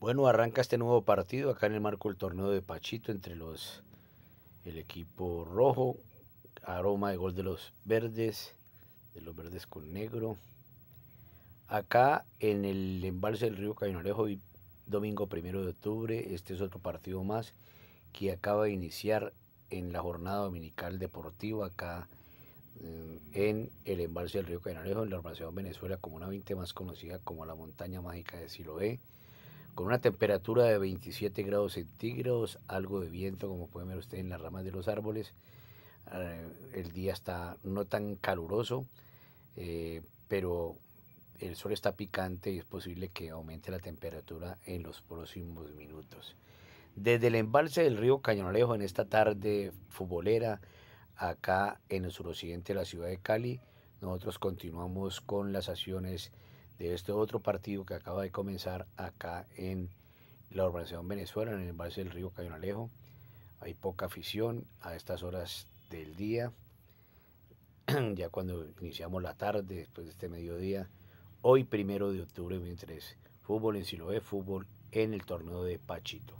Bueno, arranca este nuevo partido acá en el marco del torneo de Pachito entre los el equipo rojo, aroma de gol de los verdes, de los verdes con negro. Acá en el embalse del río y domingo primero de octubre, este es otro partido más que acaba de iniciar en la jornada dominical deportiva acá eh, en el embalse del río Cainarejo, en la de Venezuela una 20, más conocida como la montaña mágica de Siloé con una temperatura de 27 grados centígrados, algo de viento, como pueden ver ustedes en las ramas de los árboles. Eh, el día está no tan caluroso, eh, pero el sol está picante y es posible que aumente la temperatura en los próximos minutos. Desde el embalse del río Cañonalejo en esta tarde futbolera, acá en el suroccidente de la ciudad de Cali, nosotros continuamos con las acciones de este otro partido que acaba de comenzar acá en la urbanización Venezuela, en el embalse del río Cayonalejo. Hay poca afición a estas horas del día, ya cuando iniciamos la tarde, después de este mediodía. Hoy, primero de octubre, mientras fútbol en Siloé, fútbol en el torneo de Pachito.